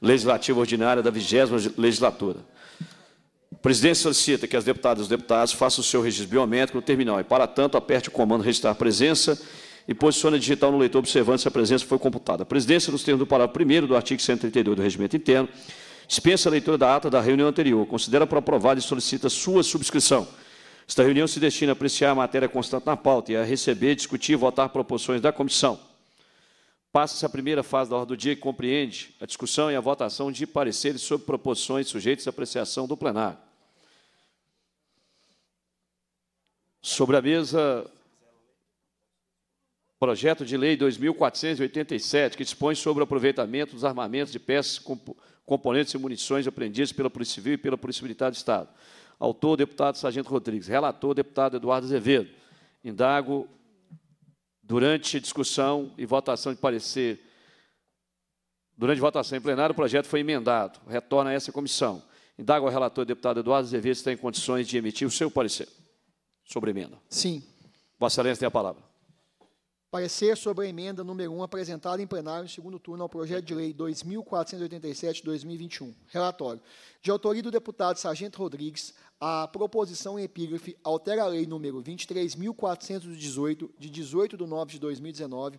legislativa ordinária da 20 legislatura. O presidente solicita que as deputadas e os deputados façam o seu registro biométrico no terminal e, para tanto, aperte o comando registrar presença e posicione digital no leitor observando se a presença foi computada. A presidência, nos termos do parágrafo 1 do artigo 132 do Regimento Interno, dispensa a leitura da ata da reunião anterior, considera por aprovada e solicita sua subscrição. Esta reunião se destina a apreciar a matéria constante na pauta e a receber, discutir e votar proposições da comissão. Passa-se a primeira fase da ordem do dia que compreende a discussão e a votação de pareceres sobre proposições sujeitas à apreciação do plenário. Sobre a mesa, projeto de lei 2487, que dispõe sobre o aproveitamento dos armamentos de peças, componentes e munições apreendidos pela Polícia Civil e pela Polícia Militar do Estado. Autor, deputado Sargento Rodrigues. Relator, deputado Eduardo Azevedo. Indago Durante discussão e votação de parecer, durante votação em plenário, o projeto foi emendado. Retorna a essa comissão. Indago ao relator, deputado Eduardo Azevedo, se tem condições de emitir o seu parecer sobre emenda. Sim. Vossa Excelência tem a palavra. Parecer sobre a emenda número 1 apresentada em plenário em segundo turno ao projeto de lei 2487-2021. Relatório. De autoria do deputado Sargento Rodrigues, a proposição em epígrafe altera a lei número 23.418, de 18 de nove de 2019,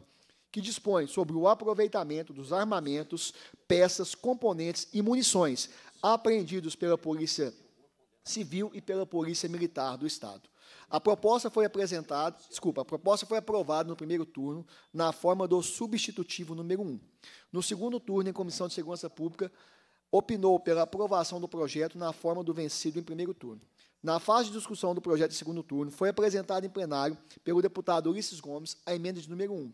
que dispõe sobre o aproveitamento dos armamentos, peças, componentes e munições apreendidos pela Polícia Civil e pela Polícia Militar do Estado. A proposta foi apresentada, desculpa, a proposta foi aprovada no primeiro turno na forma do substitutivo número 1. No segundo turno, em Comissão de Segurança Pública, opinou pela aprovação do projeto na forma do vencido em primeiro turno. Na fase de discussão do projeto de segundo turno, foi apresentada em plenário pelo deputado Ulisses Gomes a emenda de número 1,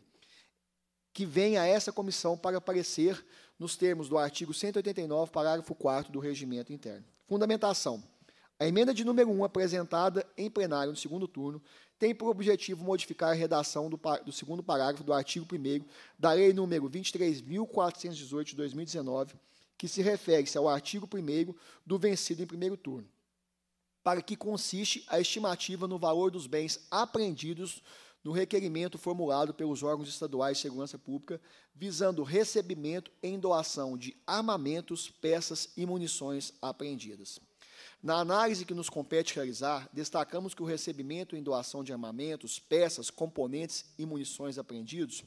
que vem a essa comissão para aparecer nos termos do artigo 189, parágrafo 4 do regimento interno. Fundamentação. A emenda de número 1, apresentada em plenário no segundo turno, tem por objetivo modificar a redação do, do segundo parágrafo do artigo 1 da Lei número 23.418 de 2019, que se refere-se ao artigo 1 do vencido em primeiro turno, para que consiste a estimativa no valor dos bens apreendidos no requerimento formulado pelos órgãos estaduais de segurança pública, visando o recebimento em doação de armamentos, peças e munições apreendidas. Na análise que nos compete realizar, destacamos que o recebimento em doação de armamentos, peças, componentes e munições apreendidos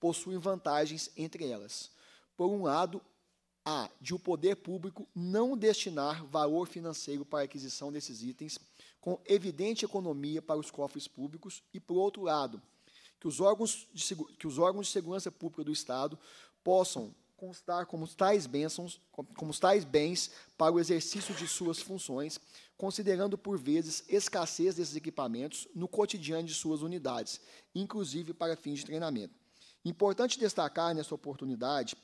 possuem vantagens entre elas. Por um lado, a de o poder público não destinar valor financeiro para a aquisição desses itens, com evidente economia para os cofres públicos, e, por outro lado, que os órgãos de, que os órgãos de segurança pública do Estado possam constar como tais bênçãos, como tais bens para o exercício de suas funções, considerando por vezes escassez desses equipamentos no cotidiano de suas unidades, inclusive para fins de treinamento. Importante destacar nessa oportunidade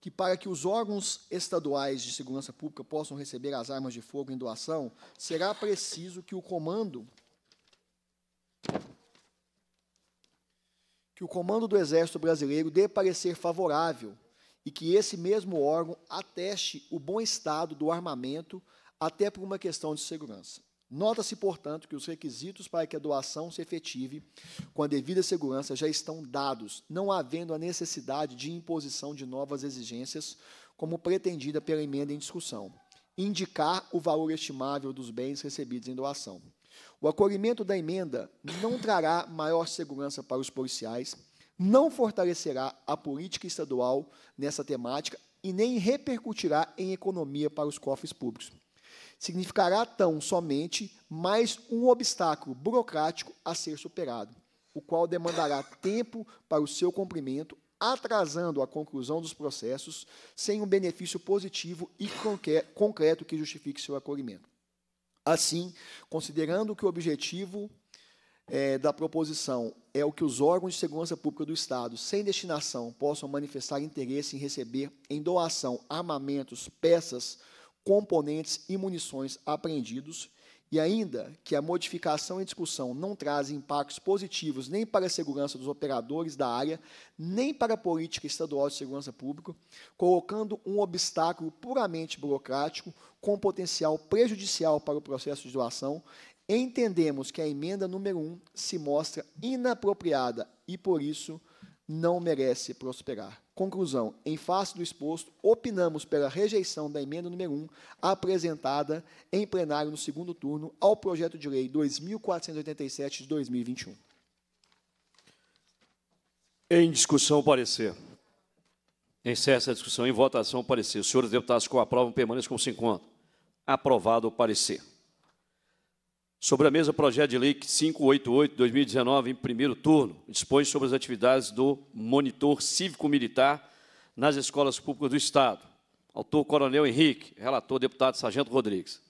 que para que os órgãos estaduais de segurança pública possam receber as armas de fogo em doação, será preciso que o comando que o comando do Exército Brasileiro dê parecer favorável e que esse mesmo órgão ateste o bom estado do armamento até por uma questão de segurança. Nota-se, portanto, que os requisitos para que a doação se efetive com a devida segurança já estão dados, não havendo a necessidade de imposição de novas exigências, como pretendida pela emenda em discussão. Indicar o valor estimável dos bens recebidos em doação. O acolhimento da emenda não trará maior segurança para os policiais, não fortalecerá a política estadual nessa temática e nem repercutirá em economia para os cofres públicos. Significará tão somente mais um obstáculo burocrático a ser superado, o qual demandará tempo para o seu cumprimento, atrasando a conclusão dos processos sem um benefício positivo e concreto que justifique seu acolhimento. Assim, considerando que o objetivo é, da proposição é o que os órgãos de segurança pública do Estado, sem destinação, possam manifestar interesse em receber em doação armamentos, peças, componentes e munições apreendidos, e ainda que a modificação em discussão não traz impactos positivos nem para a segurança dos operadores da área, nem para a política estadual de segurança pública, colocando um obstáculo puramente burocrático com potencial prejudicial para o processo de doação, entendemos que a emenda número 1 se mostra inapropriada e, por isso, não merece prosperar. Conclusão: em face do exposto, opinamos pela rejeição da emenda número 1 apresentada em plenário no segundo turno ao projeto de lei 2487 de 2021. Em discussão, parecer. Encerra a discussão. Em votação, parecer. Os Senhores deputados que o aprovam, permaneçam como se encontram. Aprovado o parecer sobre a mesa projeto de lei 588/2019 em primeiro turno, dispõe sobre as atividades do monitor cívico-militar nas escolas públicas do estado. Autor Coronel Henrique, relator deputado Sargento Rodrigues.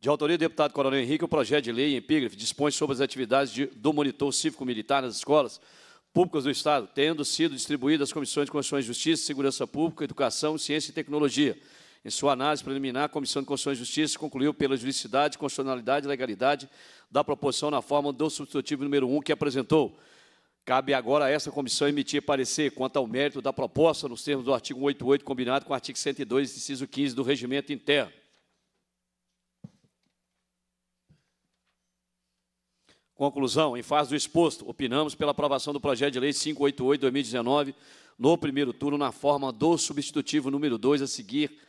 De autoria do deputado Coronel Henrique, o projeto de lei em epígrafe dispõe sobre as atividades de, do monitor cívico-militar nas escolas públicas do Estado, tendo sido distribuídas às comissões de Constituição e Justiça, Segurança Pública, Educação, Ciência e Tecnologia, em sua análise preliminar, a Comissão de Constituição e Justiça concluiu pela juridicidade, constitucionalidade e legalidade da proposição na forma do substitutivo número 1 que apresentou. Cabe agora a essa comissão emitir parecer quanto ao mérito da proposta nos termos do artigo 188, combinado com o artigo 102, inciso 15 do Regimento Interno. Conclusão, em fase do exposto, opinamos pela aprovação do projeto de lei 588-2019, no primeiro turno, na forma do substitutivo número 2 a seguir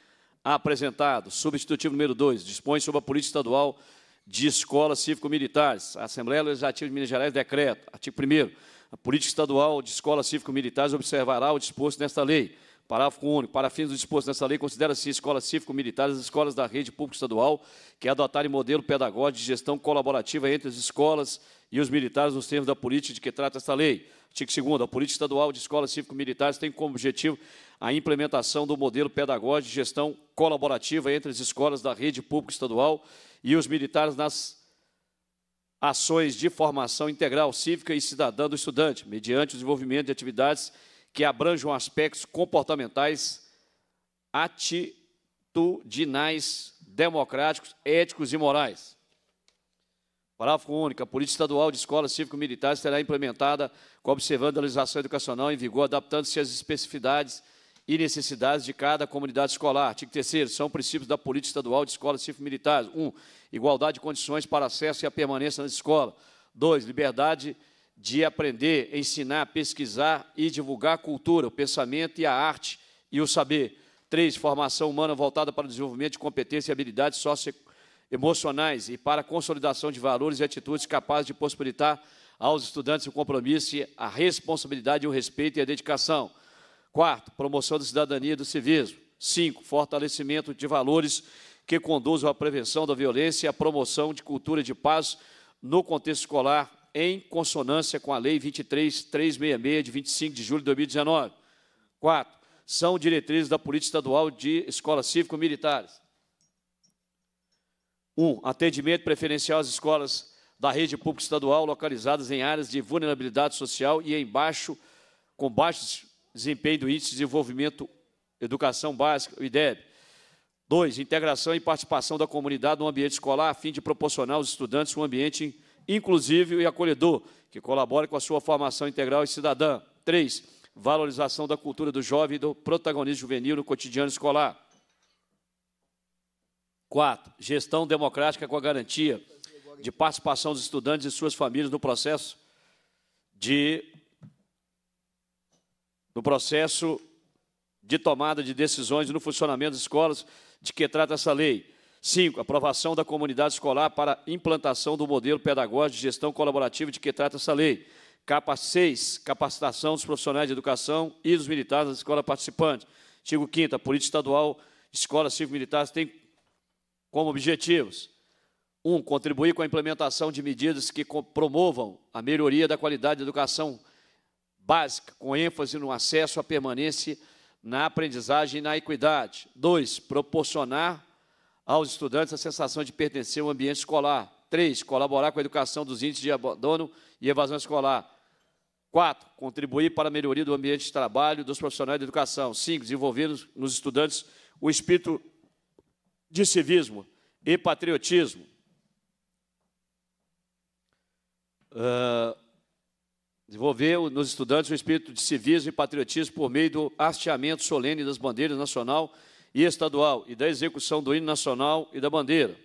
apresentado. Substitutivo número 2, dispõe sobre a política estadual de escolas cívico-militares. A Assembleia Legislativa de Minas Gerais decreta, artigo 1 a política estadual de escolas cívico-militares observará o disposto nesta lei. Parágrafo único. Para fins do disposto nessa lei, considera-se escolas cívico-militares as escolas da rede pública estadual que adotarem modelo pedagógico de gestão colaborativa entre as escolas e os militares nos termos da política de que trata esta lei. Artigo 2 A política estadual de escolas cívico-militares tem como objetivo a implementação do modelo pedagógico de gestão colaborativa entre as escolas da rede pública estadual e os militares nas ações de formação integral cívica e cidadã do estudante, mediante o desenvolvimento de atividades que abranjam aspectos comportamentais, atitudinais, democráticos, éticos e morais. Parágrafo único. A política Estadual de Escolas Cívico-Militares será implementada observando a legislação educacional em vigor, adaptando-se às especificidades e necessidades de cada comunidade escolar. Artigo 3 São princípios da Política Estadual de Escolas Cívico-Militares. 1. Um, igualdade de condições para acesso e a permanência na escola. 2. Liberdade de de aprender, ensinar, pesquisar e divulgar a cultura, o pensamento e a arte e o saber. Três, formação humana voltada para o desenvolvimento de competências e habilidades socioemocionais e para a consolidação de valores e atitudes capazes de possibilitar aos estudantes o compromisso, a responsabilidade, o respeito e a dedicação. Quarto, promoção da cidadania e do civismo. Cinco, fortalecimento de valores que conduzam à prevenção da violência e à promoção de cultura de paz no contexto escolar em consonância com a Lei 23366, de 25 de julho de 2019. 4. São diretrizes da Política Estadual de Escolas Cívico-Militares. 1. Um, atendimento preferencial às escolas da rede pública estadual localizadas em áreas de vulnerabilidade social e em baixo, com baixo desempenho do Índice de Desenvolvimento Educação Básica, o IDEB. 2. Integração e participação da comunidade no ambiente escolar, a fim de proporcionar aos estudantes um ambiente inclusivo e acolhedor, que colabore com a sua formação integral e cidadã. 3. Valorização da cultura do jovem e do protagonismo juvenil no cotidiano escolar. 4. Gestão democrática com a garantia de participação dos estudantes e suas famílias no processo de no processo de tomada de decisões no funcionamento das escolas de que trata essa lei. 5. Aprovação da comunidade escolar para implantação do modelo pedagógico de gestão colaborativa de que trata essa lei. Capa 6. Capacitação dos profissionais de educação e dos militares das escolas participantes. Artigo 5. A política estadual escolas civil-militares tem como objetivos: 1. Um, contribuir com a implementação de medidas que promovam a melhoria da qualidade da educação básica, com ênfase no acesso à permanência na aprendizagem e na equidade. 2. Proporcionar aos estudantes a sensação de pertencer ao ambiente escolar. 3. Colaborar com a educação dos índices de abandono e evasão escolar. 4. Contribuir para a melhoria do ambiente de trabalho dos profissionais da educação. 5. Desenvolver nos estudantes o espírito de civismo e patriotismo. Uh, desenvolver nos estudantes o espírito de civismo e patriotismo por meio do hasteamento solene das bandeiras nacional e estadual e da execução do hino nacional e da bandeira.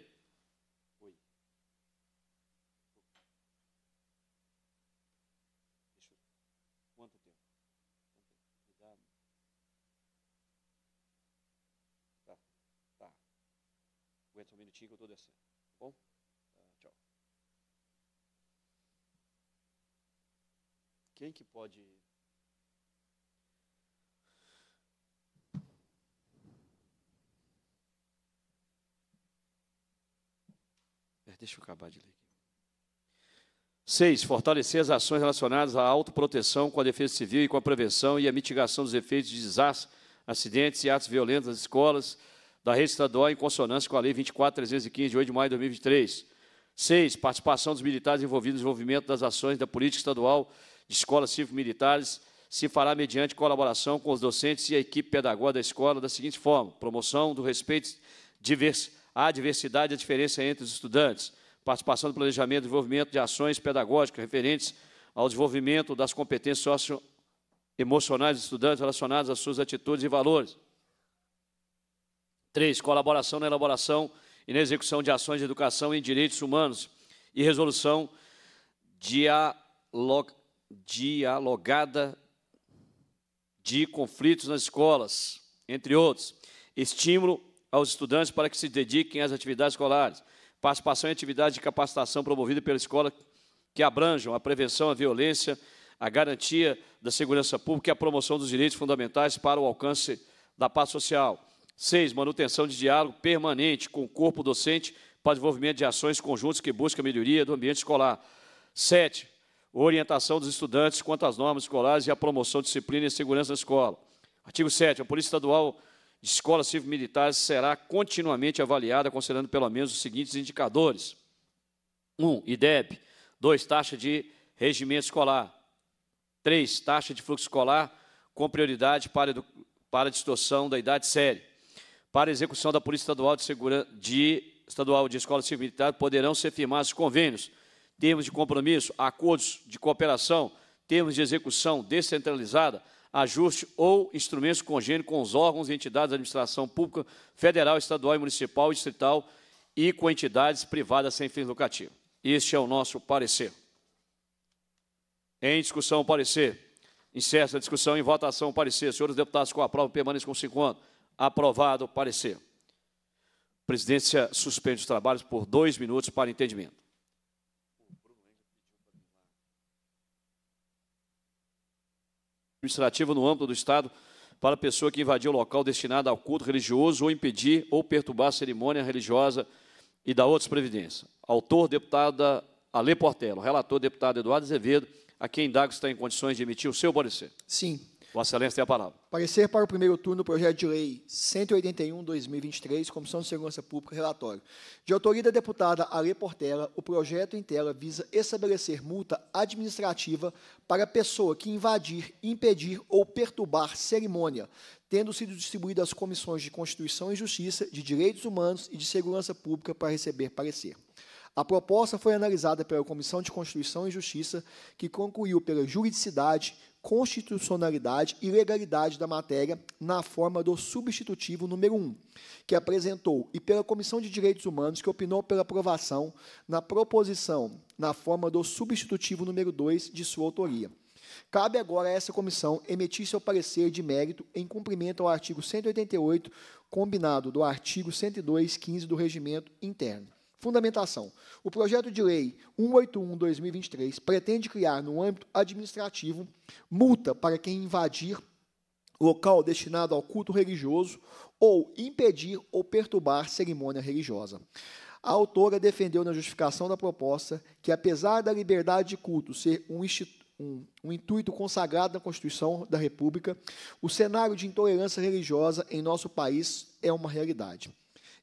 que eu estou descendo. Bom? tchau. Quem que pode Deixa eu acabar de ler. 6. Fortalecer as ações relacionadas à autoproteção com a defesa civil e com a prevenção e a mitigação dos efeitos de desastres, acidentes e atos violentos nas escolas da rede estadual em consonância com a Lei 24.315, de 8 de maio de 2023. 6. Participação dos militares envolvidos no desenvolvimento das ações da política estadual de escolas cívico-militares se fará mediante colaboração com os docentes e a equipe pedagógica da escola da seguinte forma: promoção do respeito diverso a diversidade e a diferença entre os estudantes, participação do planejamento e desenvolvimento de ações pedagógicas referentes ao desenvolvimento das competências socioemocionais dos estudantes relacionadas às suas atitudes e valores. Três, colaboração na elaboração e na execução de ações de educação em direitos humanos e resolução dialog, dialogada de conflitos nas escolas, entre outros. Estímulo aos estudantes para que se dediquem às atividades escolares, participação em atividades de capacitação promovida pela escola que abranjam a prevenção à violência, a garantia da segurança pública e a promoção dos direitos fundamentais para o alcance da paz social. Seis, manutenção de diálogo permanente com o corpo docente para desenvolvimento de ações conjuntas que buscam a melhoria do ambiente escolar. Sete, orientação dos estudantes quanto às normas escolares e a promoção de disciplina e segurança na escola. Artigo 7 a Polícia Estadual de escolas civil-militares será continuamente avaliada, considerando pelo menos os seguintes indicadores: 1. Um, IDEB. 2. Taxa de regimento escolar. 3. Taxa de fluxo escolar com prioridade para, para a distorção da idade séria. Para a execução da Polícia Estadual de, Segura, de, Estadual de Escola Civil Militar, poderão ser firmados convênios, termos de compromisso, acordos de cooperação, termos de execução descentralizada, ajuste ou instrumentos congênitos com os órgãos e entidades da administração pública federal, estadual e municipal e distrital e com entidades privadas sem fins lucrativos. Este é o nosso parecer. Em discussão, o parecer. Encerra a discussão em votação, o parecer. Senhores deputados, com prova, permaneçam com cinco anos. Aprovado o parecer. A presidência suspende os trabalhos por dois minutos para entendimento. administrativa no âmbito do Estado para a pessoa que invadiu o local destinado ao culto religioso ou impedir ou perturbar a cerimônia religiosa e da outras previdências. Autor, deputada Ale Portela. Relator, deputado Eduardo Azevedo, a quem Dago está em condições de emitir o seu parecer. Sim. Vossa Excelência tem a palavra. Parecer para o primeiro turno do projeto de lei 181-2023, Comissão de Segurança Pública, relatório. De autoria da deputada Ale Portela, o projeto em tela visa estabelecer multa administrativa para pessoa que invadir, impedir ou perturbar cerimônia, tendo sido distribuído às comissões de Constituição e Justiça, de Direitos Humanos e de Segurança Pública para receber parecer. A proposta foi analisada pela Comissão de Constituição e Justiça, que concluiu pela juridicidade, constitucionalidade e legalidade da matéria na forma do substitutivo número 1, que apresentou, e pela Comissão de Direitos Humanos, que opinou pela aprovação na proposição na forma do substitutivo número 2 de sua autoria. Cabe agora a essa comissão emitir seu parecer de mérito em cumprimento ao artigo 188, combinado do artigo 102, 15 do Regimento Interno. Fundamentação. O projeto de lei 181/2023 pretende criar no âmbito administrativo multa para quem invadir local destinado ao culto religioso ou impedir ou perturbar cerimônia religiosa. A autora defendeu na justificação da proposta que, apesar da liberdade de culto ser um, um, um, intuito consagrado na Constituição da República, o cenário de intolerância religiosa em nosso país é uma realidade.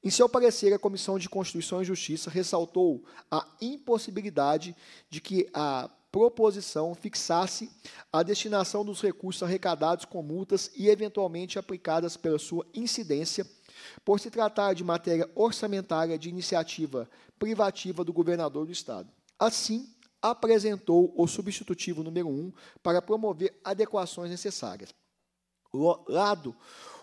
Em seu parecer, a Comissão de Constituição e Justiça ressaltou a impossibilidade de que a proposição fixasse a destinação dos recursos arrecadados com multas e eventualmente aplicadas pela sua incidência, por se tratar de matéria orçamentária de iniciativa privativa do governador do Estado. Assim, apresentou o substitutivo número 1 um para promover adequações necessárias. Lado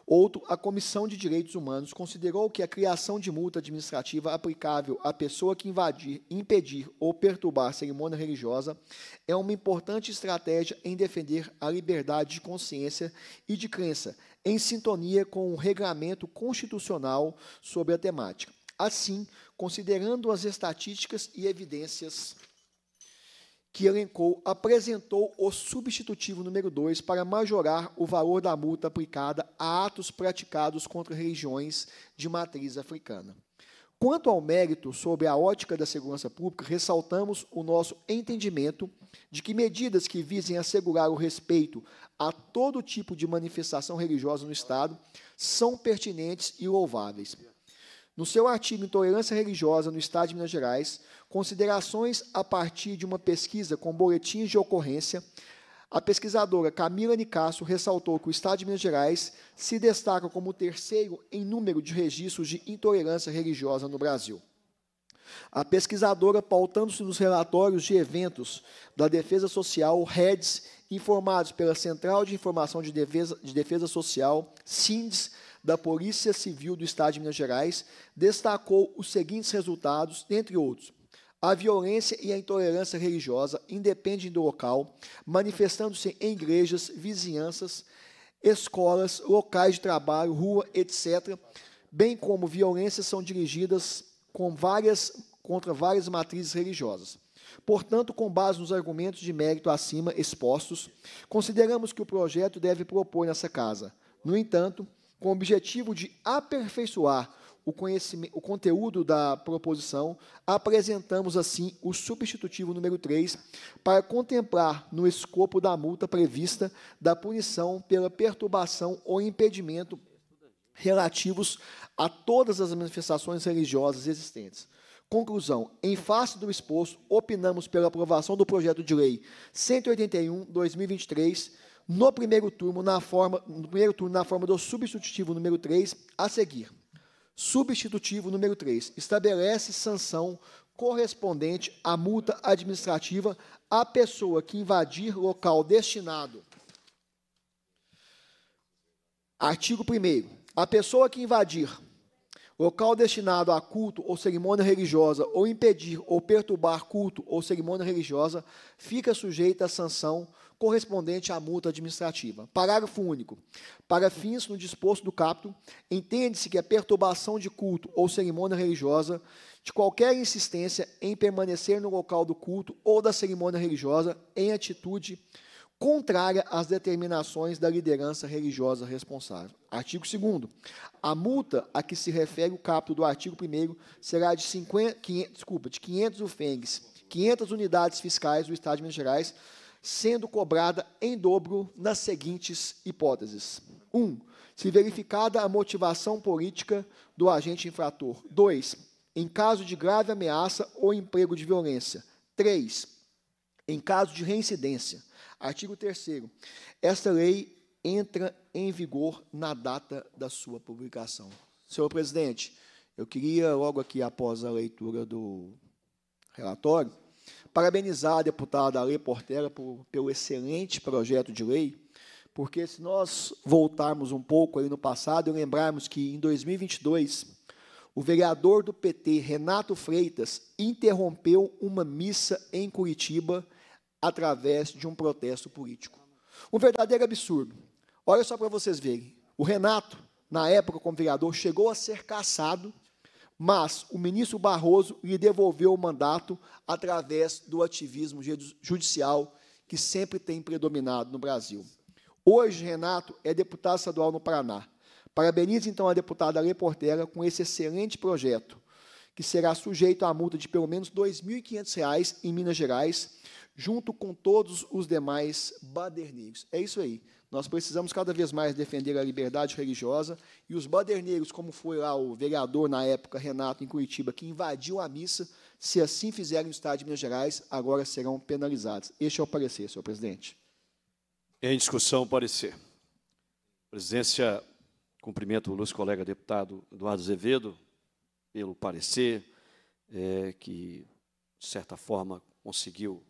Outro, a Comissão de Direitos Humanos considerou que a criação de multa administrativa aplicável à pessoa que invadir, impedir ou perturbar cerimônia religiosa é uma importante estratégia em defender a liberdade de consciência e de crença, em sintonia com o regramento constitucional sobre a temática. Assim, considerando as estatísticas e evidências que elencou, apresentou o substitutivo número 2 para majorar o valor da multa aplicada a atos praticados contra religiões de matriz africana. Quanto ao mérito sobre a ótica da segurança pública, ressaltamos o nosso entendimento de que medidas que visem assegurar o respeito a todo tipo de manifestação religiosa no Estado são pertinentes e louváveis. No seu artigo Intolerância Religiosa no Estado de Minas Gerais, considerações a partir de uma pesquisa com boletins de ocorrência, a pesquisadora Camila Nicasso ressaltou que o Estado de Minas Gerais se destaca como o terceiro em número de registros de intolerância religiosa no Brasil. A pesquisadora, pautando-se nos relatórios de eventos da Defesa Social, REDS, informados pela Central de Informação de Defesa, de Defesa Social, SINDS, da Polícia Civil do Estado de Minas Gerais destacou os seguintes resultados, entre outros. A violência e a intolerância religiosa independem do local, manifestando-se em igrejas, vizinhanças, escolas, locais de trabalho, rua, etc., bem como violências são dirigidas com várias, contra várias matrizes religiosas. Portanto, com base nos argumentos de mérito acima expostos, consideramos que o projeto deve propor nessa casa. No entanto, com o objetivo de aperfeiçoar o, o conteúdo da proposição, apresentamos assim o substitutivo número 3 para contemplar no escopo da multa prevista da punição pela perturbação ou impedimento relativos a todas as manifestações religiosas existentes. Conclusão: em face do exposto, opinamos pela aprovação do projeto de lei 181/2023 no primeiro turno, na forma, no primeiro turno, na forma do substitutivo número 3, a seguir. Substitutivo número 3. Estabelece sanção correspondente à multa administrativa à pessoa que invadir local destinado. Artigo 1. A pessoa que invadir local destinado a culto ou cerimônia religiosa ou impedir ou perturbar culto ou cerimônia religiosa fica sujeita à sanção correspondente correspondente à multa administrativa. Parágrafo único. Para fins no disposto do capto, entende-se que a perturbação de culto ou cerimônia religiosa de qualquer insistência em permanecer no local do culto ou da cerimônia religiosa em atitude contrária às determinações da liderança religiosa responsável. Artigo 2 A multa a que se refere o capto do artigo 1 será de 50, 500, desculpa, de 500 ufengues, 500 unidades fiscais do Estado de Minas Gerais, sendo cobrada em dobro nas seguintes hipóteses: 1. Um, se verificada a motivação política do agente infrator. 2. Em caso de grave ameaça ou emprego de violência. 3. Em caso de reincidência. Artigo 3. Esta lei entra em vigor na data da sua publicação. Senhor presidente, eu queria, logo aqui após a leitura do relatório, Parabenizar a deputada Ale Portela por, pelo excelente projeto de lei, porque se nós voltarmos um pouco aí no passado e lembrarmos que em 2022 o vereador do PT, Renato Freitas, interrompeu uma missa em Curitiba através de um protesto político. Um verdadeiro absurdo. Olha só para vocês verem. O Renato, na época como vereador, chegou a ser caçado mas o ministro Barroso lhe devolveu o mandato através do ativismo judicial que sempre tem predominado no Brasil. Hoje, Renato é deputado estadual no Paraná. Parabenizo, então, a deputada Lê com esse excelente projeto, que será sujeito à multa de pelo menos R$ 2.500 em Minas Gerais, junto com todos os demais badernigos. É isso aí. Nós precisamos cada vez mais defender a liberdade religiosa e os baderneiros, como foi lá o vereador na época, Renato, em Curitiba, que invadiu a missa, se assim fizerem no Estado de Minas Gerais, agora serão penalizados. Este é o parecer, senhor presidente. Em discussão, o parecer. A presidência, cumprimento o nosso colega deputado Eduardo Azevedo pelo parecer, é, que, de certa forma, conseguiu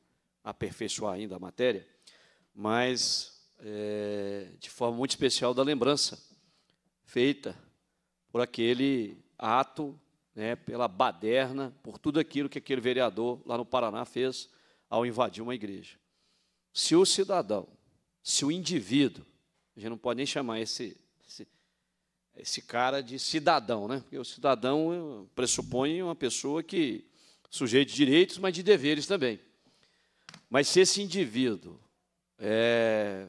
aperfeiçoar ainda a matéria, mas é, de forma muito especial, da lembrança feita por aquele ato, né, pela baderna, por tudo aquilo que aquele vereador lá no Paraná fez ao invadir uma igreja. Se o cidadão, se o indivíduo, a gente não pode nem chamar esse, esse, esse cara de cidadão, né? porque o cidadão pressupõe é uma pessoa que sujeito de direitos, mas de deveres também. Mas se esse indivíduo é,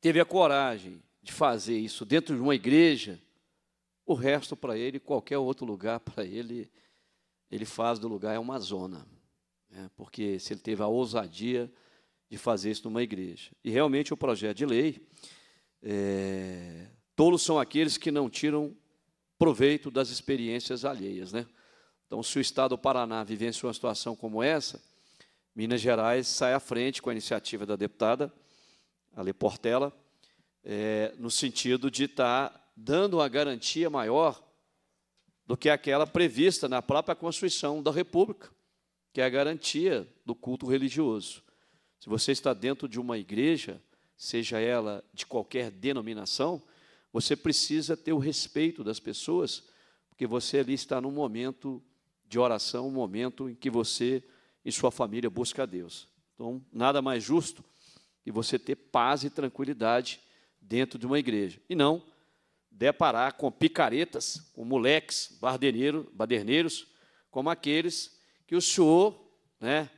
teve a coragem de fazer isso dentro de uma igreja, o resto para ele, qualquer outro lugar para ele, ele faz do lugar é uma zona. Né? Porque se ele teve a ousadia de fazer isso numa igreja. E realmente o projeto de lei, é, tolos são aqueles que não tiram proveito das experiências alheias. Né? Então, se o Estado do Paraná vivencia uma situação como essa, Minas Gerais sai à frente com a iniciativa da deputada a Lei Portela, é, no sentido de estar tá dando uma garantia maior do que aquela prevista na própria Constituição da República, que é a garantia do culto religioso. Se você está dentro de uma igreja, seja ela de qualquer denominação, você precisa ter o respeito das pessoas, porque você ali está num momento de oração, um momento em que você e sua família busca a Deus. Então, nada mais justo e você ter paz e tranquilidade dentro de uma igreja. E não deparar com picaretas, com moleques, bardeneiro, baderneiros, como aqueles que o senhor, né,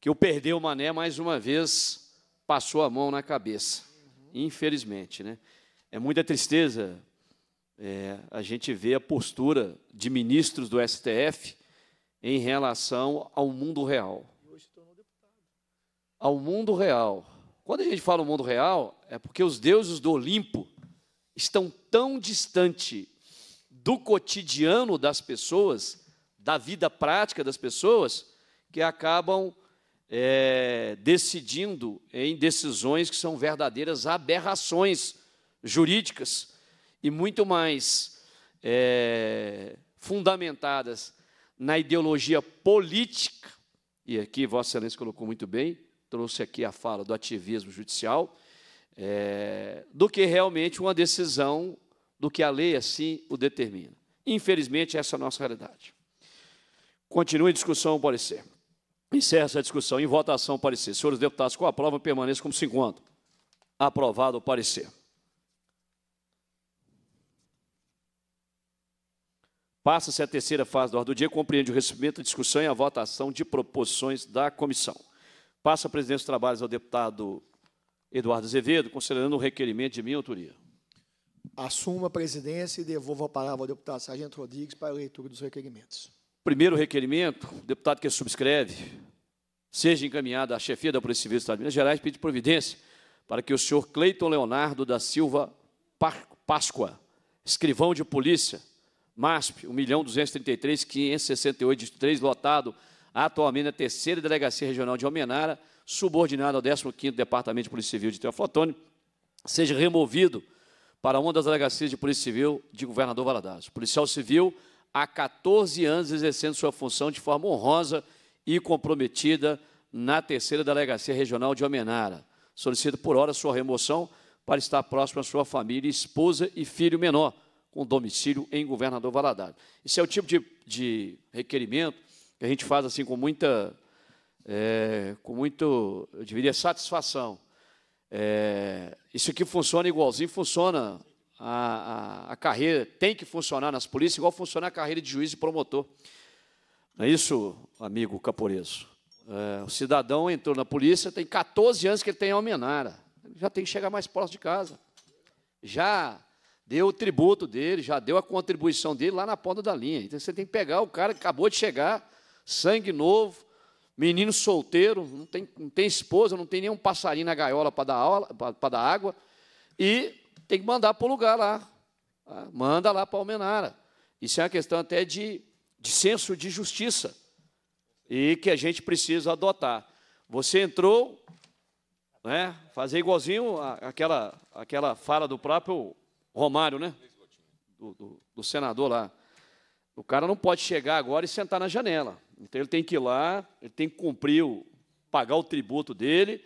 que o perdeu mané mais uma vez, passou a mão na cabeça. Infelizmente, né? É muita tristeza é, a gente ver a postura de ministros do STF em relação ao mundo real. Ao mundo real. Quando a gente fala o mundo real, é porque os deuses do Olimpo estão tão distante do cotidiano das pessoas, da vida prática das pessoas, que acabam é, decidindo em decisões que são verdadeiras aberrações jurídicas e muito mais é, fundamentadas na ideologia política, e aqui Vossa Excelência colocou muito bem, trouxe aqui a fala do ativismo judicial, é, do que realmente uma decisão do que a lei assim o determina. Infelizmente, essa é a nossa realidade. Continua a discussão, parecer. Encerra essa discussão em votação, parecer. Senhores deputados, com a prova, permaneça como se encontram. Aprovado o parecer. Passa-se a terceira fase do ordem do dia, compreende o recebimento, a discussão e a votação de proposições da comissão. Passa a presidência dos trabalhos ao deputado Eduardo Azevedo, considerando o requerimento de minha autoria. Assuma a presidência e devolva a palavra ao deputado Sargento Rodrigues para a leitura dos requerimentos. Primeiro requerimento, o deputado que subscreve, seja encaminhado à chefia da Polícia Civil do Estado de Minas Gerais, pede providência para que o senhor Cleiton Leonardo da Silva Páscoa, escrivão de polícia, MASP, 1.233.568, 3, lotado, atualmente na terceira delegacia regional de Almenara, subordinado ao 15º Departamento de Polícia Civil de Teoflotone, seja removido para uma das delegacias de Polícia Civil de Governador Valadares. policial civil há 14 anos exercendo sua função de forma honrosa e comprometida na terceira delegacia regional de Almenara. Solicito por hora sua remoção para estar próximo à sua família, esposa e filho menor, com domicílio em Governador Valadares. Esse é o tipo de, de requerimento que a gente faz assim com muita, é, com muito, eu diria, satisfação. É, isso aqui funciona igualzinho, funciona. A, a, a, carreira tem que funcionar nas polícias igual funciona a carreira de juiz e promotor. Não é isso, amigo Caporeso? É, o cidadão entrou na polícia, tem 14 anos que ele tem almenara. Ele já tem que chegar mais próximo de casa. Já deu o tributo dele, já deu a contribuição dele lá na ponta da linha. Então você tem que pegar o cara que acabou de chegar, sangue novo, menino solteiro, não tem, não tem esposa, não tem nenhum passarinho na gaiola para dar, aula, dar água, e tem que mandar para o lugar lá. Tá? Manda lá para Almenara. Isso é uma questão até de, de senso de justiça e que a gente precisa adotar. Você entrou, né, fazer igualzinho aquela, aquela fala do próprio Romário, né? Do, do, do senador lá. O cara não pode chegar agora e sentar na janela. Então ele tem que ir lá, ele tem que cumprir, o, pagar o tributo dele,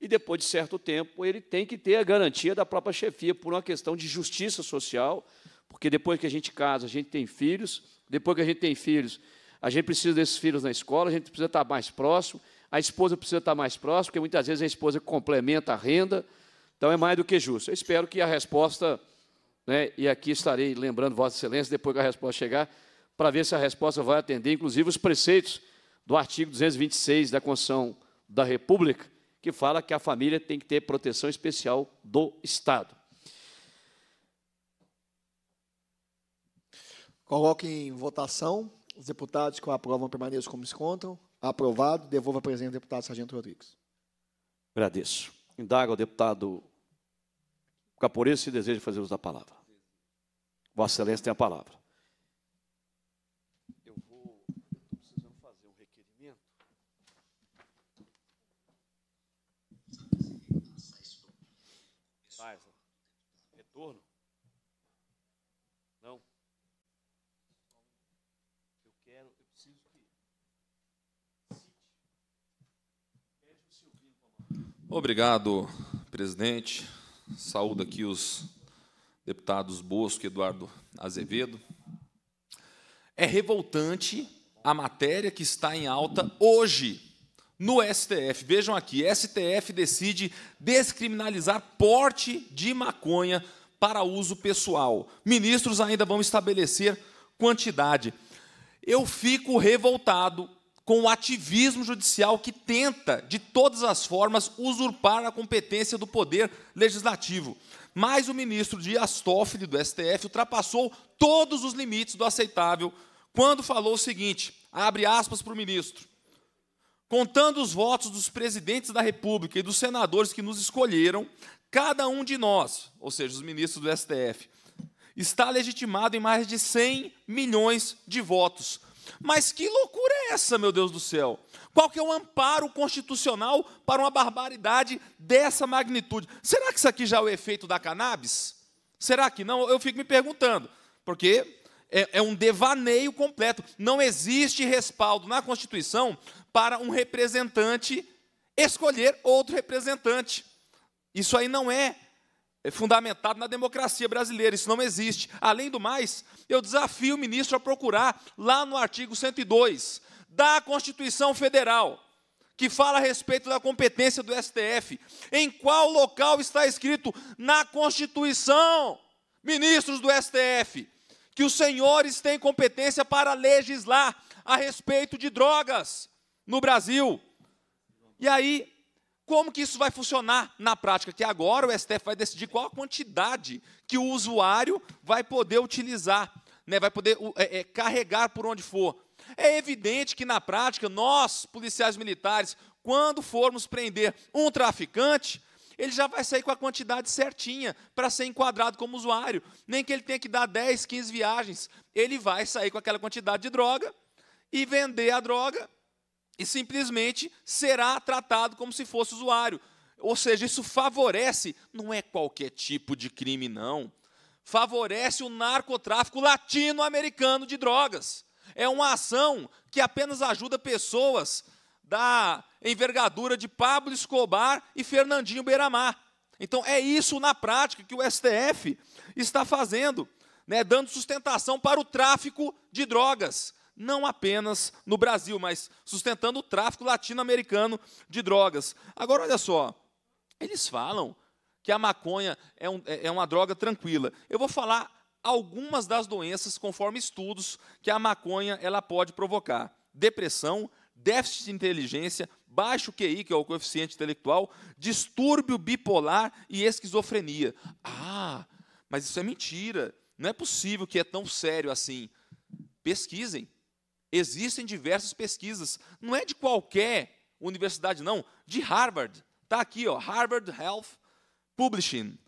e depois de certo tempo ele tem que ter a garantia da própria chefia por uma questão de justiça social, porque depois que a gente casa, a gente tem filhos, depois que a gente tem filhos, a gente precisa desses filhos na escola, a gente precisa estar mais próximo, a esposa precisa estar mais próxima, porque muitas vezes a esposa complementa a renda, então é mais do que justo. Eu espero que a resposta, né, e aqui estarei lembrando Vossa Excelência, depois que a resposta chegar, para ver se a resposta vai atender, inclusive, os preceitos do artigo 226 da Constituição da República, que fala que a família tem que ter proteção especial do Estado. Coloque em votação. Os deputados que aprovam permaneçam como se encontram. Aprovado. Devolvo a presença do deputado Sargento Rodrigues. Agradeço. Indaga o deputado Caporeira se deseja fazer uso da palavra. Vossa Excelência tem a palavra. Obrigado, presidente. Saúdo aqui os deputados Bosco e Eduardo Azevedo. É revoltante a matéria que está em alta hoje no STF. Vejam aqui, STF decide descriminalizar porte de maconha para uso pessoal. Ministros ainda vão estabelecer quantidade. Eu fico revoltado com o ativismo judicial que tenta, de todas as formas, usurpar a competência do poder legislativo. Mas o ministro Dias Toffoli, do STF, ultrapassou todos os limites do aceitável quando falou o seguinte, abre aspas para o ministro, contando os votos dos presidentes da República e dos senadores que nos escolheram, cada um de nós, ou seja, os ministros do STF, está legitimado em mais de 100 milhões de votos, mas que loucura é essa, meu Deus do céu? Qual que é o amparo constitucional para uma barbaridade dessa magnitude? Será que isso aqui já é o efeito da cannabis? Será que não? Eu fico me perguntando, porque é, é um devaneio completo. Não existe respaldo na Constituição para um representante escolher outro representante. Isso aí não é é fundamentado na democracia brasileira, isso não existe. Além do mais, eu desafio o ministro a procurar lá no artigo 102 da Constituição Federal, que fala a respeito da competência do STF, em qual local está escrito na Constituição, ministros do STF, que os senhores têm competência para legislar a respeito de drogas no Brasil. E aí, como que isso vai funcionar na prática? Que agora o STF vai decidir qual a quantidade que o usuário vai poder utilizar, né? vai poder uh, é, é, carregar por onde for. É evidente que na prática, nós, policiais militares, quando formos prender um traficante, ele já vai sair com a quantidade certinha para ser enquadrado como usuário. Nem que ele tenha que dar 10, 15 viagens. Ele vai sair com aquela quantidade de droga e vender a droga e simplesmente será tratado como se fosse usuário. Ou seja, isso favorece, não é qualquer tipo de crime, não. Favorece o narcotráfico latino-americano de drogas. É uma ação que apenas ajuda pessoas da envergadura de Pablo Escobar e Fernandinho Beiramar. Então, é isso na prática que o STF está fazendo, né, dando sustentação para o tráfico de drogas não apenas no Brasil, mas sustentando o tráfico latino-americano de drogas. Agora, olha só, eles falam que a maconha é, um, é, é uma droga tranquila. Eu vou falar algumas das doenças, conforme estudos, que a maconha ela pode provocar: depressão, déficit de inteligência, baixo QI, que é o coeficiente intelectual, distúrbio bipolar e esquizofrenia. Ah, mas isso é mentira. Não é possível que é tão sério assim. Pesquisem, Existem diversas pesquisas, não é de qualquer universidade, não, de Harvard. Está aqui, ó, Harvard Health Publishing.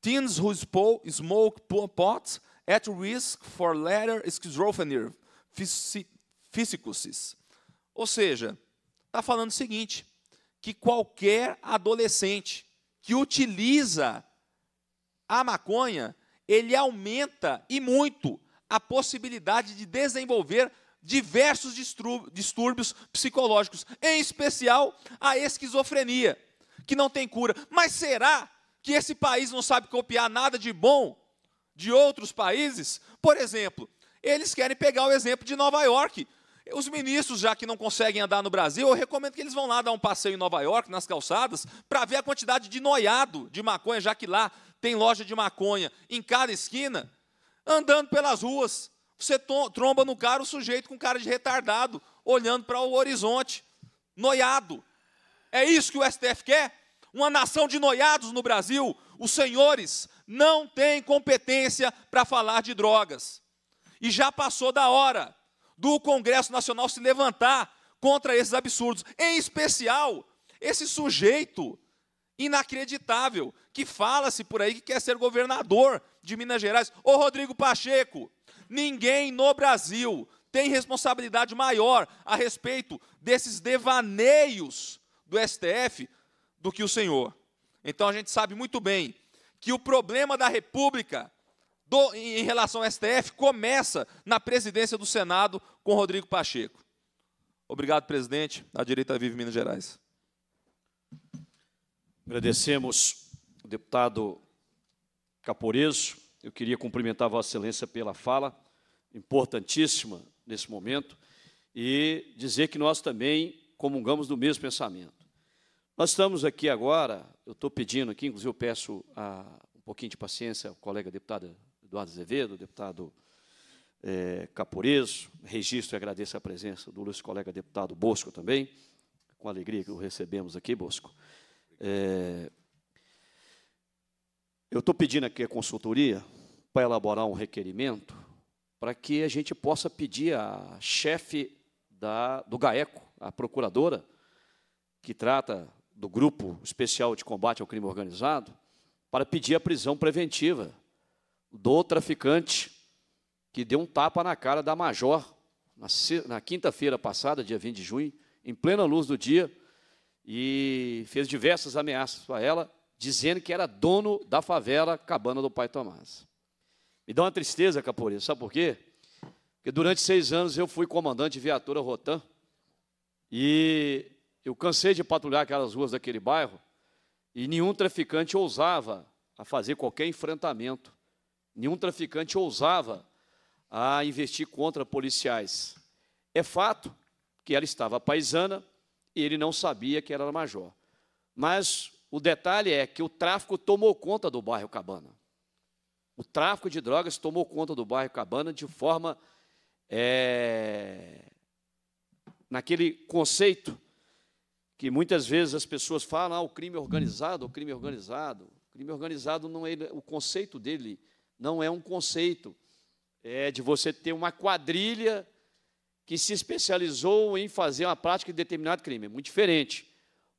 Teens who smoke pot at risk for later schizophrenia, psicosis. Ou seja, está falando o seguinte, que qualquer adolescente que utiliza a maconha, ele aumenta e muito a possibilidade de desenvolver diversos distúrbios psicológicos, em especial a esquizofrenia, que não tem cura. Mas será que esse país não sabe copiar nada de bom de outros países? Por exemplo, eles querem pegar o exemplo de Nova York. Os ministros, já que não conseguem andar no Brasil, eu recomendo que eles vão lá dar um passeio em Nova York, nas calçadas, para ver a quantidade de noiado de maconha, já que lá tem loja de maconha em cada esquina, andando pelas ruas, você tromba no cara o sujeito com cara de retardado, olhando para o horizonte, noiado. É isso que o STF quer? Uma nação de noiados no Brasil, os senhores não têm competência para falar de drogas. E já passou da hora do Congresso Nacional se levantar contra esses absurdos, em especial esse sujeito inacreditável que fala-se por aí que quer ser governador de Minas Gerais, o Rodrigo Pacheco. Ninguém no Brasil tem responsabilidade maior a respeito desses devaneios do STF do que o senhor. Então a gente sabe muito bem que o problema da República do, em relação ao STF começa na presidência do Senado com Rodrigo Pacheco. Obrigado, presidente. A direita vive Minas Gerais. Agradecemos o deputado Caporeso. Eu queria cumprimentar Vossa Excelência pela fala importantíssima nesse momento e dizer que nós também comungamos do mesmo pensamento. Nós estamos aqui agora, eu estou pedindo aqui, inclusive eu peço a, um pouquinho de paciência ao colega deputado Eduardo Azevedo, deputado é, eh, Caporeso, registro e agradeço a presença do nosso colega deputado Bosco também, com alegria que o recebemos aqui, Bosco. É, eu estou pedindo aqui a consultoria para elaborar um requerimento para que a gente possa pedir à chefe da, do GAECO, a procuradora, que trata do Grupo Especial de Combate ao Crime Organizado, para pedir a prisão preventiva do traficante que deu um tapa na cara da major na, na quinta-feira passada, dia 20 de junho, em plena luz do dia, e fez diversas ameaças para ela, dizendo que era dono da favela Cabana do Pai Tomás. Me dá uma tristeza, Capoeira, sabe por quê? Porque durante seis anos eu fui comandante de viatura Rotan e eu cansei de patrulhar aquelas ruas daquele bairro e nenhum traficante ousava a fazer qualquer enfrentamento, nenhum traficante ousava a investir contra policiais. É fato que ela estava paisana e ele não sabia que ela era major. Mas o detalhe é que o tráfico tomou conta do bairro Cabana. O tráfico de drogas tomou conta do bairro Cabana de forma. É, naquele conceito que muitas vezes as pessoas falam, ah, o crime organizado, o crime organizado. O crime organizado não é o conceito dele, não é um conceito é de você ter uma quadrilha que se especializou em fazer uma prática de determinado crime, é muito diferente.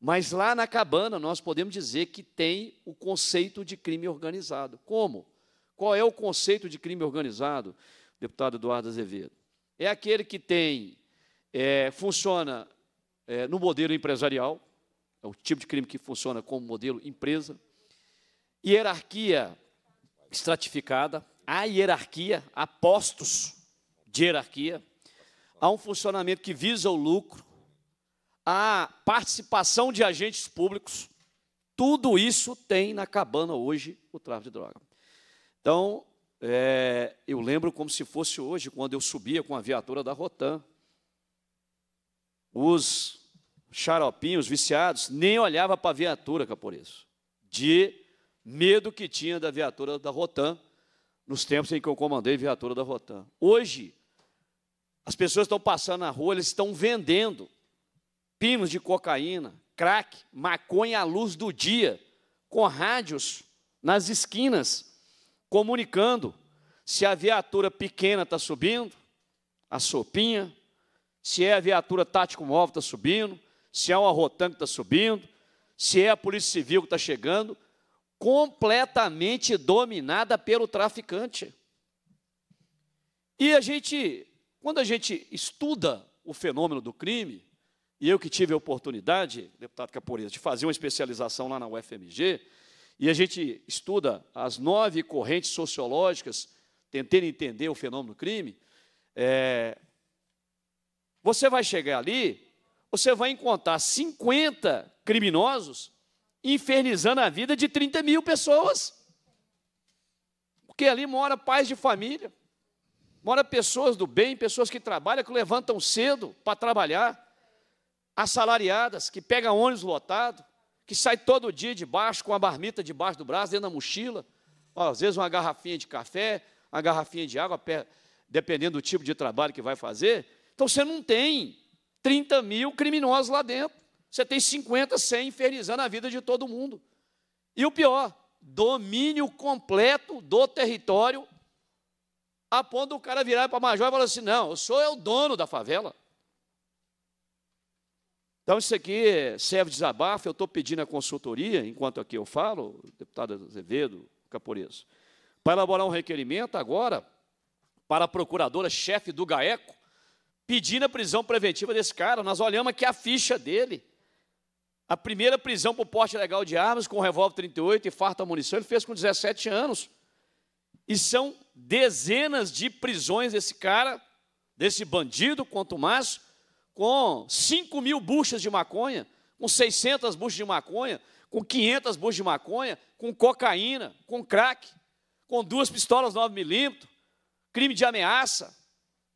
Mas lá na cabana nós podemos dizer que tem o conceito de crime organizado. Como? Qual é o conceito de crime organizado, deputado Eduardo Azevedo? É aquele que tem, é, funciona é, no modelo empresarial, é o tipo de crime que funciona como modelo empresa, hierarquia estratificada, há hierarquia, há postos de hierarquia, há um funcionamento que visa o lucro, a participação de agentes públicos, tudo isso tem na cabana hoje o tráfico de droga. Então, é, eu lembro como se fosse hoje, quando eu subia com a viatura da Rotan. Os xaropinhos viciados nem olhava para a viatura, Caporeso, de medo que tinha da viatura da Rotan, nos tempos em que eu comandei a viatura da Rotan. Hoje, as pessoas estão passando na rua, eles estão vendendo pinos de cocaína, crack, maconha à luz do dia, com rádios nas esquinas, comunicando se a viatura pequena está subindo, a sopinha, se é a viatura tático-móvel está subindo, se é uma que está subindo, se é a Polícia Civil que está chegando, completamente dominada pelo traficante. E a gente, quando a gente estuda o fenômeno do crime, e eu que tive a oportunidade, deputado Caporeza, de fazer uma especialização lá na UFMG, e a gente estuda as nove correntes sociológicas, tentando entender o fenômeno do crime, é, você vai chegar ali, você vai encontrar 50 criminosos infernizando a vida de 30 mil pessoas. Porque ali mora pais de família, mora pessoas do bem, pessoas que trabalham, que levantam cedo para trabalhar assalariadas que pegam ônibus lotado, que sai todo dia debaixo, com a marmita debaixo do braço, dentro da mochila, ó, às vezes uma garrafinha de café, uma garrafinha de água, dependendo do tipo de trabalho que vai fazer. Então você não tem 30 mil criminosos lá dentro, você tem 50, 100 infernizando a vida de todo mundo. E o pior, domínio completo do território, a ponto do cara virar para major e falar assim: não, eu sou é o dono da favela. Então, isso aqui serve de desabafo. Eu estou pedindo a consultoria, enquanto aqui eu falo, deputado Azevedo, Caporeso, para elaborar um requerimento agora para a procuradora-chefe do GAECO, pedindo a prisão preventiva desse cara. Nós olhamos aqui a ficha dele. A primeira prisão por porte ilegal de armas com revólver 38 e farta munição, ele fez com 17 anos. E são dezenas de prisões desse cara, desse bandido, quanto mais, com 5 mil buchas de maconha, com 600 buchas de maconha, com 500 buchas de maconha, com cocaína, com crack, com duas pistolas 9mm, crime de ameaça.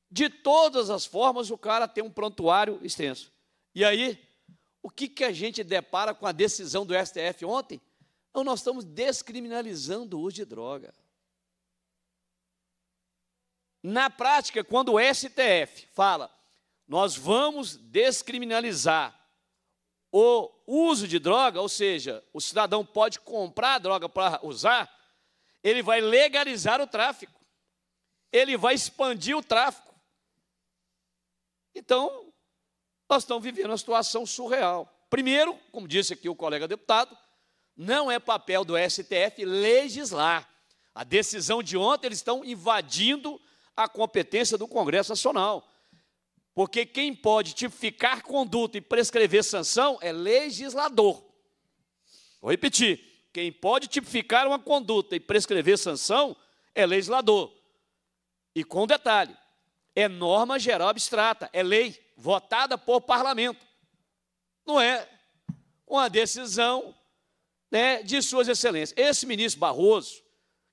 De todas as formas, o cara tem um prontuário extenso. E aí, o que, que a gente depara com a decisão do STF ontem? Então, nós estamos descriminalizando o uso de droga. Na prática, quando o STF fala nós vamos descriminalizar o uso de droga, ou seja, o cidadão pode comprar a droga para usar, ele vai legalizar o tráfico, ele vai expandir o tráfico. Então, nós estamos vivendo uma situação surreal. Primeiro, como disse aqui o colega deputado, não é papel do STF legislar. A decisão de ontem, eles estão invadindo a competência do Congresso Nacional. Porque quem pode tipificar conduta e prescrever sanção é legislador. Vou repetir: quem pode tipificar uma conduta e prescrever sanção é legislador. E com detalhe: é norma geral abstrata, é lei votada por parlamento. Não é uma decisão né, de suas excelências. Esse ministro Barroso,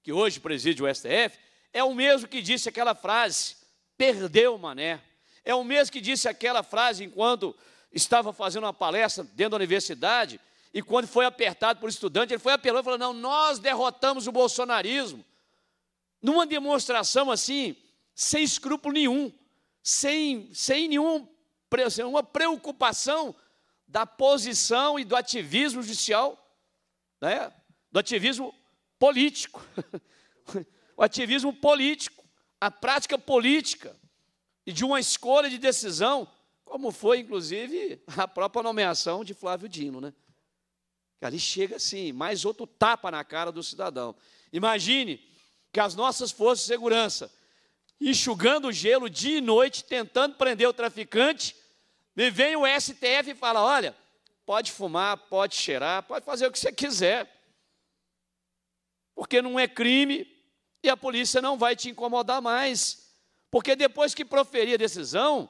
que hoje preside o STF, é o mesmo que disse aquela frase: perdeu o mané. É o mesmo que disse aquela frase enquanto estava fazendo uma palestra dentro da universidade e quando foi apertado por estudante, ele foi apelando e falou: Não, nós derrotamos o bolsonarismo. Numa demonstração assim, sem escrúpulo nenhum, sem, sem nenhum, nenhuma preocupação da posição e do ativismo judicial, né? do ativismo político. o ativismo político, a prática política e de uma escolha de decisão, como foi, inclusive, a própria nomeação de Flávio Dino. Né? ali chega assim, mais outro tapa na cara do cidadão. Imagine que as nossas forças de segurança, enxugando o gelo dia e noite, tentando prender o traficante, me vem o STF e fala: olha, pode fumar, pode cheirar, pode fazer o que você quiser, porque não é crime e a polícia não vai te incomodar mais. Porque depois que proferir a decisão,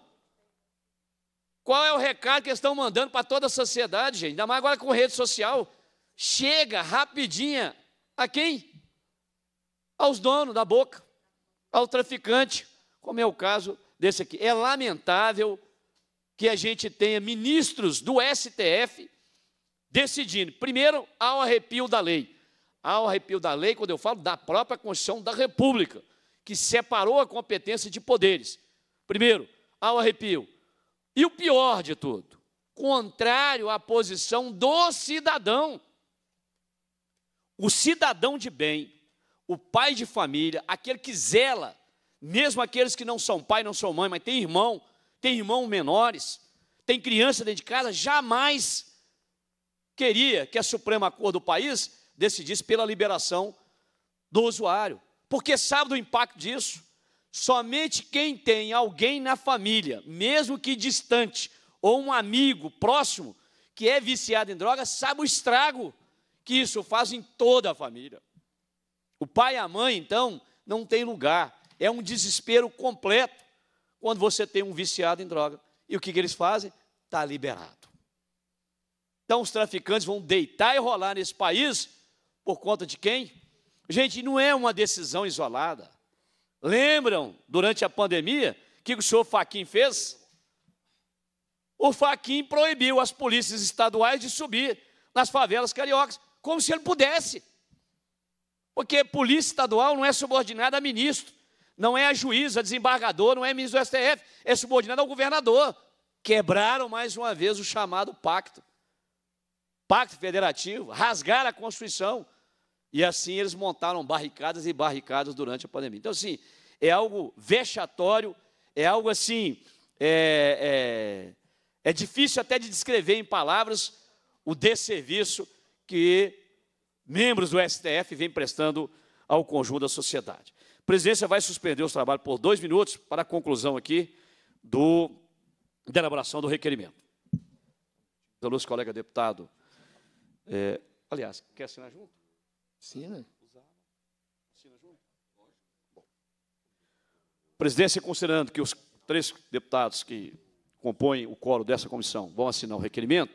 qual é o recado que eles estão mandando para toda a sociedade, gente? Ainda mais agora com rede social. Chega rapidinha a quem? Aos donos da boca, ao traficante, como é o caso desse aqui. É lamentável que a gente tenha ministros do STF decidindo, primeiro, ao arrepio da lei. Ao arrepio da lei, quando eu falo da própria Constituição da República que separou a competência de poderes. Primeiro, ao arrepio. E o pior de tudo, contrário à posição do cidadão. O cidadão de bem, o pai de família, aquele que zela, mesmo aqueles que não são pai, não são mãe, mas tem irmão, tem irmão menores, tem criança dentro de casa, jamais queria que a Suprema Cor do país decidisse pela liberação do usuário. Porque sabe do impacto disso? Somente quem tem alguém na família, mesmo que distante, ou um amigo próximo, que é viciado em droga, sabe o estrago que isso faz em toda a família. O pai e a mãe, então, não tem lugar. É um desespero completo quando você tem um viciado em droga. E o que, que eles fazem? Está liberado. Então, os traficantes vão deitar e rolar nesse país por conta de quem? Gente, não é uma decisão isolada. Lembram, durante a pandemia, o que o senhor Faquim fez? O Faquim proibiu as polícias estaduais de subir nas favelas cariocas, como se ele pudesse. Porque polícia estadual não é subordinada a ministro, não é a juíza, a desembargador, não é ministro do STF, é subordinada ao governador. Quebraram mais uma vez o chamado pacto. Pacto federativo, rasgaram a Constituição, e assim eles montaram barricadas e barricadas durante a pandemia. Então, assim, é algo vexatório, é algo assim, é, é, é difícil até de descrever em palavras o desserviço que membros do STF vêm prestando ao conjunto da sociedade. A presidência vai suspender os trabalhos por dois minutos para a conclusão aqui do, da elaboração do requerimento. Da colega deputado. É, aliás, quer assinar junto? Sina? Sina junto? Presidência, considerando que os três deputados que compõem o coro dessa comissão vão assinar o requerimento,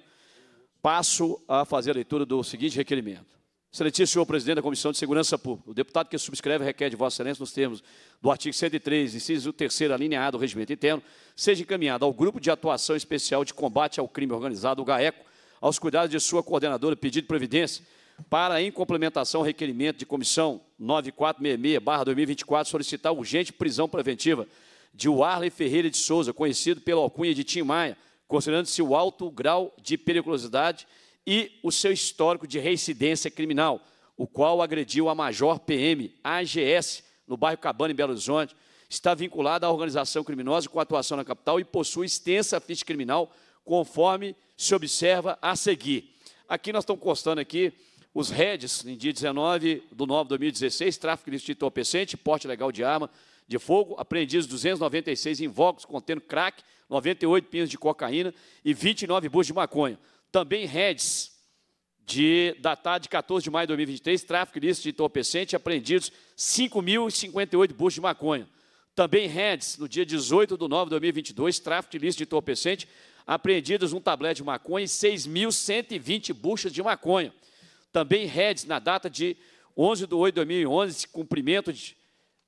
passo a fazer a leitura do seguinte requerimento. Excelentíssimo senhor presidente da Comissão de Segurança Pública, o deputado que subscreve requer de Vossa Excelência, nos termos do artigo 103, inciso 3, alineado do regimento interno, seja encaminhado ao Grupo de Atuação Especial de Combate ao Crime Organizado, o GAECO, aos cuidados de sua coordenadora, pedido de providência, para, em complementação ao requerimento de comissão 9466-2024, solicitar urgente prisão preventiva de Warley Ferreira de Souza, conhecido pela alcunha de Tim Maia, considerando-se o alto grau de periculosidade e o seu histórico de reincidência criminal, o qual agrediu a Major PM AGS no bairro Cabana, em Belo Horizonte, está vinculado à organização criminosa com atuação na capital e possui extensa ficha criminal, conforme se observa a seguir. Aqui nós estamos constando aqui os REDs, em dia 19 de 9 de 2016, tráfico ilícito de entorpecente, porte legal de arma de fogo, apreendidos 296 invólucros contendo crack, 98 pinos de cocaína e 29 buchas de maconha. Também REDs, de, datado de 14 de maio de 2023, tráfico ilícito de entorpecente, apreendidos 5.058 buchas de maconha. Também REDs, no dia 18 de 9 de 2022, tráfico ilícito de entorpecente, apreendidos um tablete de maconha e 6.120 buchas de maconha. Também redes na data de 11 de 8 de 2011, cumprimento de,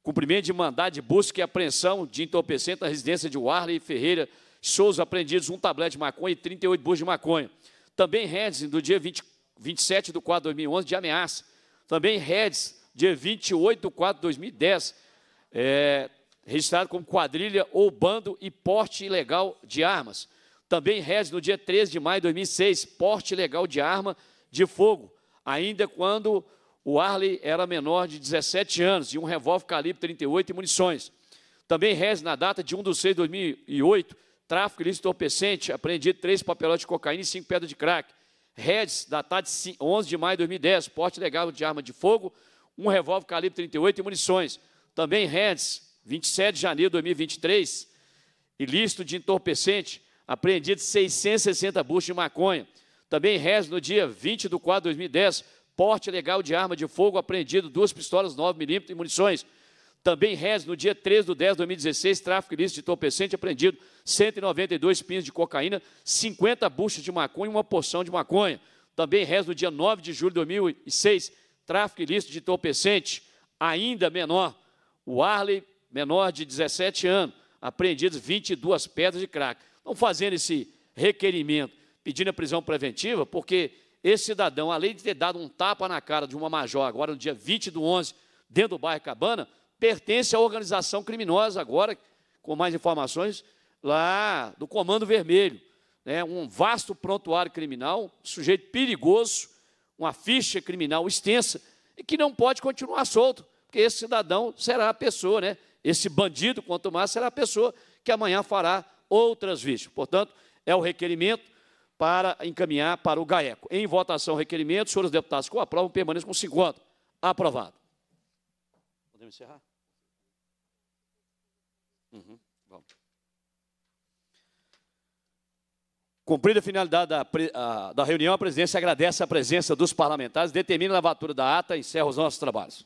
cumprimento de mandado de busca e apreensão de entorpecente na residência de Warley Ferreira Souza, apreendidos um tablete de maconha e 38 buchas de maconha. Também redes do dia 20, 27 de 4 de 2011, de ameaça. Também redes, dia 28 de 4 de 2010, é, eh, registrado como quadrilha ou bando e porte ilegal de armas. Também redes no dia 13 de maio de 2006, porte ilegal de arma de fogo ainda quando o Arley era menor de 17 anos e um revólver calibre 38 e munições. Também reze na data de 1 de 6 de 2008, tráfico ilícito entorpecente, apreendido três papelotes de cocaína e cinco pedras de crack. Reds, datado de 11 de maio de 2010, porte legal de arma de fogo, um revólver calibre 38 e munições. Também Reds, 27 de janeiro de 2023, ilícito de entorpecente, apreendido 660 buchas de maconha. Também res no dia 20 de 4 de 2010, porte legal de arma de fogo apreendido, duas pistolas 9mm e munições. Também res no dia 3 de 10 de 2016, tráfico ilícito de entorpecente apreendido, 192 pinos de cocaína, 50 buchas de maconha e uma porção de maconha. Também res no dia 9 de julho de 2006, tráfico ilícito de entorpecente, ainda menor. O Arley, menor de 17 anos, apreendidos 22 pedras de crack. Estão fazendo esse requerimento pedindo a prisão preventiva, porque esse cidadão, além de ter dado um tapa na cara de uma major agora no dia 20 do 11, dentro do bairro Cabana, pertence à organização criminosa agora, com mais informações, lá do Comando Vermelho. Né, um vasto prontuário criminal, sujeito perigoso, uma ficha criminal extensa, e que não pode continuar solto, porque esse cidadão será a pessoa, né, esse bandido, quanto mais, será a pessoa que amanhã fará outras vítimas. Portanto, é o requerimento para encaminhar para o GAECO. Em votação, requerimento, senhores deputados que o aprovam, permaneçam com 50. Aprovado. Podemos encerrar? Uhum, Cumprida a finalidade da, da reunião, a presidência agradece a presença dos parlamentares, determina a lavatura da ata e encerra os nossos trabalhos.